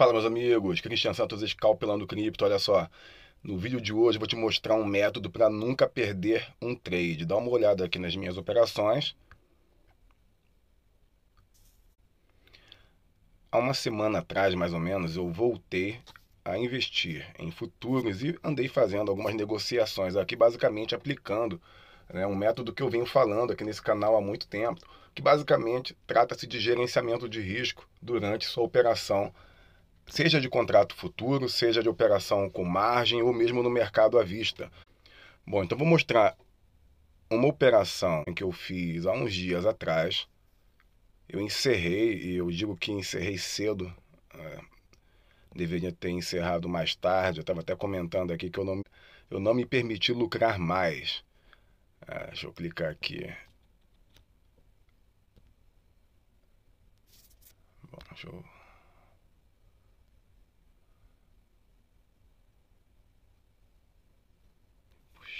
Fala, meus amigos. É Cristian Santos escalpelando cripto. Olha só. No vídeo de hoje eu vou te mostrar um método para nunca perder um trade. Dá uma olhada aqui nas minhas operações. Há uma semana atrás, mais ou menos, eu voltei a investir em futuros e andei fazendo algumas negociações aqui, basicamente aplicando né, um método que eu venho falando aqui nesse canal há muito tempo, que basicamente trata-se de gerenciamento de risco durante sua operação seja de contrato futuro, seja de operação com margem ou mesmo no mercado à vista. Bom, então vou mostrar uma operação que eu fiz há uns dias atrás. Eu encerrei, e eu digo que encerrei cedo, é, deveria ter encerrado mais tarde. Eu estava até comentando aqui que eu não, eu não me permiti lucrar mais. É, deixa eu clicar aqui. Bom, deixa eu.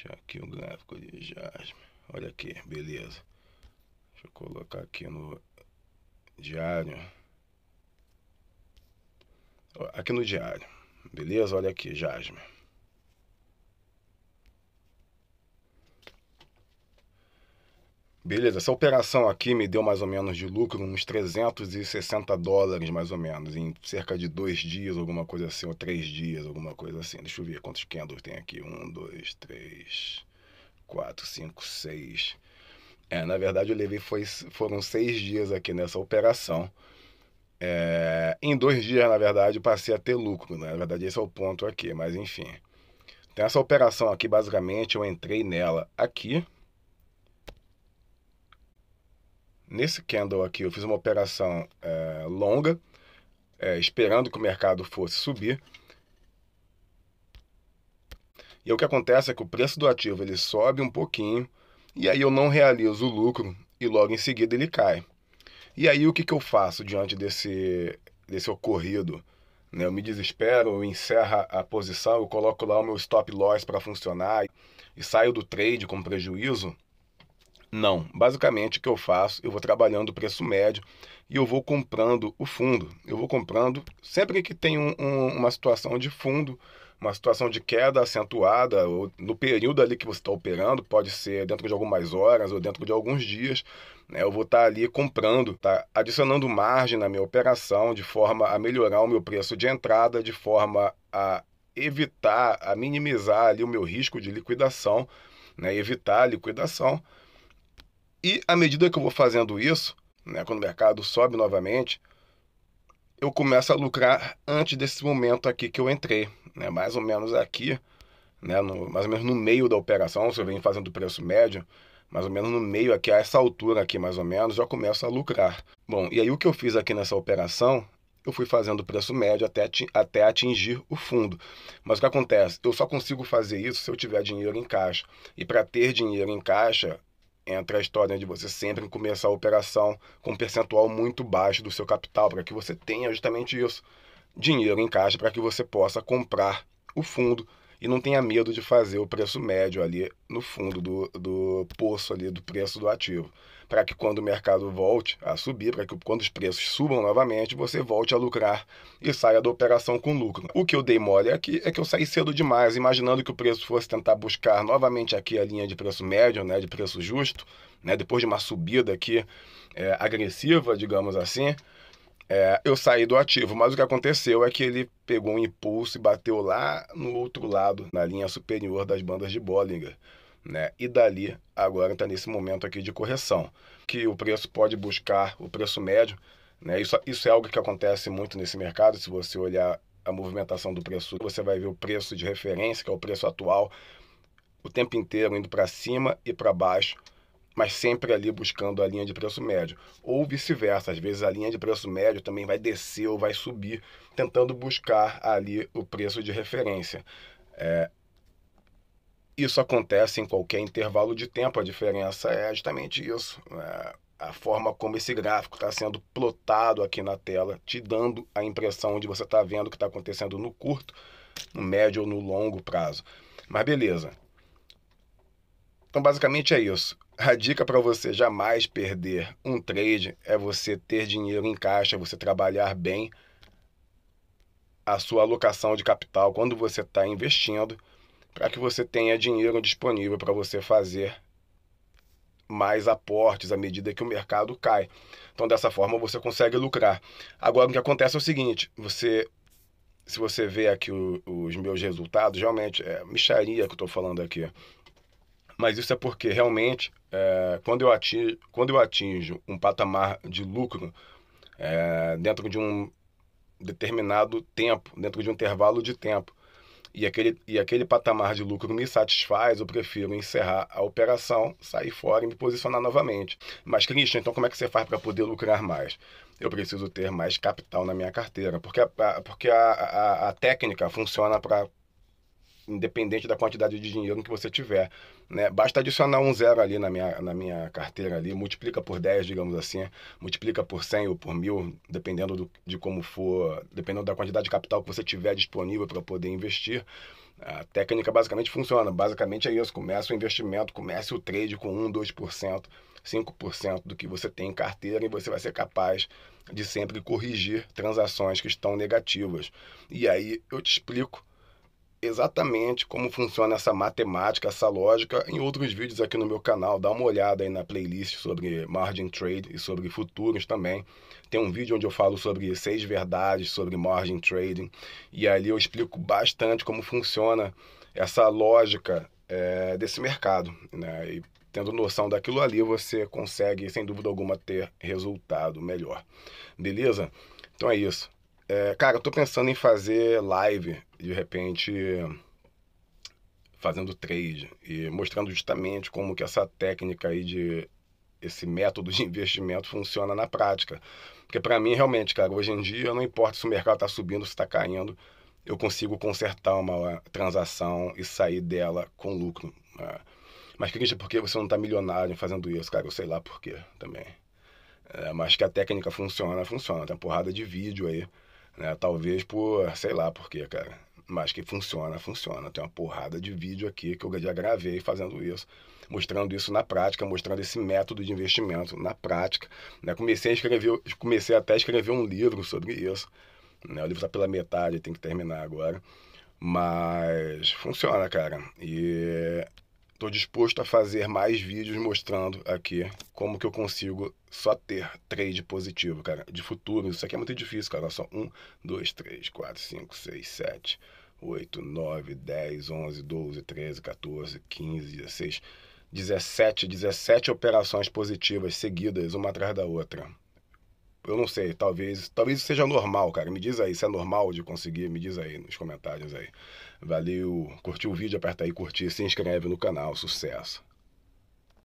deixar aqui o gráfico de Jasmine, Olha aqui, beleza. Deixa eu colocar aqui no diário. Aqui no diário, beleza? Olha aqui, Jasmine Beleza, essa operação aqui me deu mais ou menos de lucro uns 360 dólares, mais ou menos, em cerca de dois dias, alguma coisa assim, ou três dias, alguma coisa assim. Deixa eu ver quantos candles tem aqui. Um, dois, três, quatro, cinco, seis. É, na verdade eu levei, foi, foram seis dias aqui nessa operação. É, em dois dias, na verdade, passei a ter lucro, né? na verdade esse é o ponto aqui, mas enfim. Então essa operação aqui, basicamente, eu entrei nela aqui Nesse candle aqui, eu fiz uma operação é, longa, é, esperando que o mercado fosse subir. E o que acontece é que o preço do ativo ele sobe um pouquinho, e aí eu não realizo o lucro, e logo em seguida ele cai. E aí o que, que eu faço diante desse, desse ocorrido? Né? Eu me desespero, eu encerro a posição, eu coloco lá o meu stop loss para funcionar e saio do trade com prejuízo. Não. Basicamente, o que eu faço, eu vou trabalhando o preço médio e eu vou comprando o fundo. Eu vou comprando sempre que tem um, um, uma situação de fundo, uma situação de queda acentuada, ou no período ali que você está operando, pode ser dentro de algumas horas ou dentro de alguns dias. Né? Eu vou estar tá ali comprando, tá adicionando margem na minha operação de forma a melhorar o meu preço de entrada, de forma a evitar, a minimizar ali o meu risco de liquidação, né? evitar a liquidação e à medida que eu vou fazendo isso, né, quando o mercado sobe novamente, eu começo a lucrar antes desse momento aqui que eu entrei, né, mais ou menos aqui, né, no, mais ou menos no meio da operação, se eu venho fazendo o preço médio, mais ou menos no meio aqui, a essa altura aqui mais ou menos, já começo a lucrar. Bom, e aí o que eu fiz aqui nessa operação, eu fui fazendo o preço médio até, até atingir o fundo. Mas o que acontece? Eu só consigo fazer isso se eu tiver dinheiro em caixa. E para ter dinheiro em caixa, entra a história né, de você sempre começar a operação com um percentual muito baixo do seu capital, para que você tenha justamente isso, dinheiro em caixa para que você possa comprar o fundo e não tenha medo de fazer o preço médio ali no fundo do, do poço ali do preço do ativo. Para que quando o mercado volte a subir, para que quando os preços subam novamente, você volte a lucrar e saia da operação com lucro. O que eu dei mole aqui é que eu saí cedo demais, imaginando que o preço fosse tentar buscar novamente aqui a linha de preço médio, né, de preço justo, né, depois de uma subida aqui é, agressiva, digamos assim. É, eu saí do ativo, mas o que aconteceu é que ele pegou um impulso e bateu lá no outro lado, na linha superior das bandas de Bollinger. Né? E dali, agora está nesse momento aqui de correção, que o preço pode buscar o preço médio. Né? Isso, isso é algo que acontece muito nesse mercado. Se você olhar a movimentação do preço, você vai ver o preço de referência, que é o preço atual, o tempo inteiro indo para cima e para baixo mas sempre ali buscando a linha de preço médio. Ou vice-versa, às vezes a linha de preço médio também vai descer ou vai subir, tentando buscar ali o preço de referência. É... Isso acontece em qualquer intervalo de tempo, a diferença é justamente isso. É a forma como esse gráfico está sendo plotado aqui na tela, te dando a impressão de você está vendo o que está acontecendo no curto, no médio ou no longo prazo. Mas beleza, então, basicamente é isso. A dica para você jamais perder um trade é você ter dinheiro em caixa, você trabalhar bem a sua alocação de capital quando você está investindo, para que você tenha dinheiro disponível para você fazer mais aportes à medida que o mercado cai. Então, dessa forma, você consegue lucrar. Agora, o que acontece é o seguinte: você se você vê aqui o, os meus resultados, realmente é mixaria que eu estou falando aqui. Mas isso é porque realmente, é, quando, eu atingo, quando eu atinjo um patamar de lucro é, dentro de um determinado tempo, dentro de um intervalo de tempo, e aquele, e aquele patamar de lucro me satisfaz, eu prefiro encerrar a operação, sair fora e me posicionar novamente. Mas, Christian, então como é que você faz para poder lucrar mais? Eu preciso ter mais capital na minha carteira, porque porque a, a, a técnica funciona para independente da quantidade de dinheiro que você tiver. Né? Basta adicionar um zero ali na minha, na minha carteira ali, multiplica por 10, digamos assim, multiplica por 100 ou por mil, dependendo do, de como for, dependendo da quantidade de capital que você tiver disponível para poder investir. A técnica basicamente funciona. Basicamente é isso. Começa o investimento, comece o trade com 1, 2%, 5% do que você tem em carteira e você vai ser capaz de sempre corrigir transações que estão negativas. E aí eu te explico exatamente como funciona essa matemática, essa lógica, em outros vídeos aqui no meu canal. Dá uma olhada aí na playlist sobre margin trade e sobre futuros também. Tem um vídeo onde eu falo sobre seis verdades sobre margin trading e ali eu explico bastante como funciona essa lógica é, desse mercado. Né? E tendo noção daquilo ali, você consegue, sem dúvida alguma, ter resultado melhor. Beleza? Então é isso. É, cara, eu tô pensando em fazer live, de repente, fazendo trade e mostrando justamente como que essa técnica aí de esse método de investimento funciona na prática. Porque para mim, realmente, cara, hoje em dia, não importa se o mercado tá subindo, se tá caindo, eu consigo consertar uma transação e sair dela com lucro. Né? Mas, Christian, por que você não tá milionário fazendo isso, cara? Eu sei lá por quê também. É, mas que a técnica funciona, funciona. Tem uma porrada de vídeo aí né? Talvez por, sei lá por quê, cara. Mas que funciona, funciona. Tem uma porrada de vídeo aqui que eu já gravei fazendo isso, mostrando isso na prática, mostrando esse método de investimento na prática. Né? Comecei a escrever, comecei até a escrever um livro sobre isso. Né? O livro está pela metade, tem que terminar agora. Mas funciona, cara. E Estou disposto a fazer mais vídeos mostrando aqui como que eu consigo só ter trade positivo, cara. De futuro, isso aqui é muito difícil, cara. só 1, 2, 3, 4, 5, 6, 7, 8, 9, 10, 11, 12, 13, 14, 15, 16, 17, 17 operações positivas seguidas, uma atrás da outra eu não sei, talvez, talvez seja normal, cara. Me diz aí se é normal de conseguir, me diz aí nos comentários aí. Valeu, curtiu o vídeo, aperta aí curtir, se inscreve no canal, sucesso.